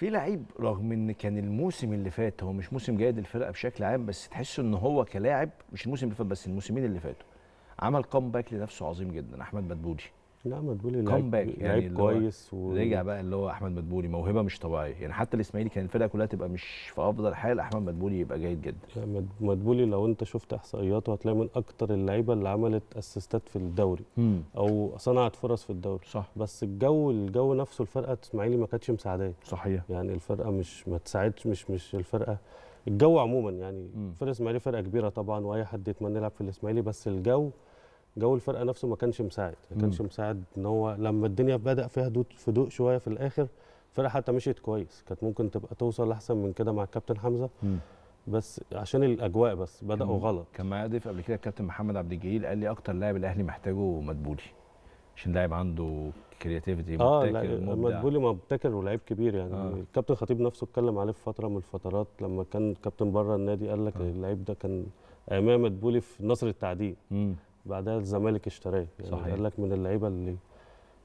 في لعيب رغم ان كان الموسم اللي فات هو مش موسم جيد للفرقه بشكل عام بس تحس ان هو كلاعب مش الموسم اللي فات بس الموسمين اللي فاتوا عمل كومباك لنفسه عظيم جدا احمد بدبودي لا مدبولي لعيب يعني لعيب كويس و... رجع بقى اللي هو احمد مدبولي موهبه مش طبيعيه يعني حتى الاسماعيلي كان الفرقه كلها تبقى مش في افضل حال احمد مدبولي يبقى جيد جدا مدبولي لو انت شفت احصائياته هتلاقي من اكتر اللعيبه اللي عملت اسيستات في الدوري مم. او صنعت فرص في الدوري صح بس الجو الجو نفسه الفرقه الاسماعيلي ما كانتش مساعداه صحيح يعني الفرقه مش ما تساعدش مش مش الفرقه الجو عموما يعني فرقه الاسماعيلي فرقه كبيره طبعا واي حد يتمنى يلعب في الاسماعيلي بس الجو جو الفرقه نفسه ما كانش مساعد ما كانش مساعد ان هو لما الدنيا بدا فيها هدوء شويه في الاخر الفرقه حتى مشيت كويس كانت ممكن تبقى توصل احسن من كده مع الكابتن حمزه مم. بس عشان الاجواء بس بداوا غلط كان معايا ضيف قبل كده الكابتن محمد عبد الجليل قال لي اكتر لاعب الاهلي محتاجه مدبولي عشان لاعب عنده كرياتيفيتي اه مدبولي مبتكر ولاعيب كبير يعني آه. الكابتن خطيب نفسه اتكلم عليه في فتره من الفترات لما كان كابتن بره النادي قال لك آه. اللعيب ده كان امام مدبولي في نصر التعديل مم. بعدها الزمالك اشتراه يعني صحيح قال لك من اللعيبه اللي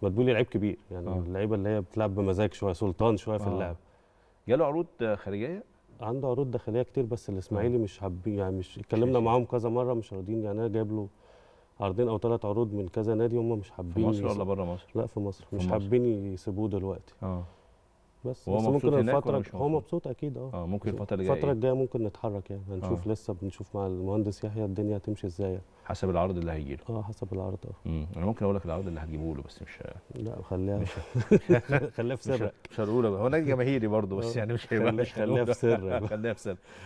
مدبولي لعيب كبير يعني آه. اللعيبه اللي هي بتلعب بمزاج شويه سلطان شويه في آه. اللعب جاله عروض خارجيه عنده عروض داخليه كتير بس الاسماعيلي آه. مش حابين يعني مش اتكلمنا معاهم كذا مره مش راضيين يعني انا جايب له عرضين او ثلاث عروض من كذا نادي هم مش حابين في مصر ولا بره مصر؟ لا في مصر في مش حابين يسيبوه دلوقتي اه بس هو بس ممكن الفتره هو مبسوط اكيد اه اه ممكن الفتره الجايه الفتره الجايه ممكن نتحرك يعني آه. هنشوف آه. لسه بنشوف مع المهندس يحيى الدنيا هتمشي ازاي حسب العرض اللي هيجي له اه حسب العرض اه انا ممكن اقول لك العرض اللي هتجيبه له بس مش لا خليها مش خليها في سرك مش هقوله هو نادي جماهيري برضه بس آه. يعني مش هيبقى خليها في سرك خليها في سرك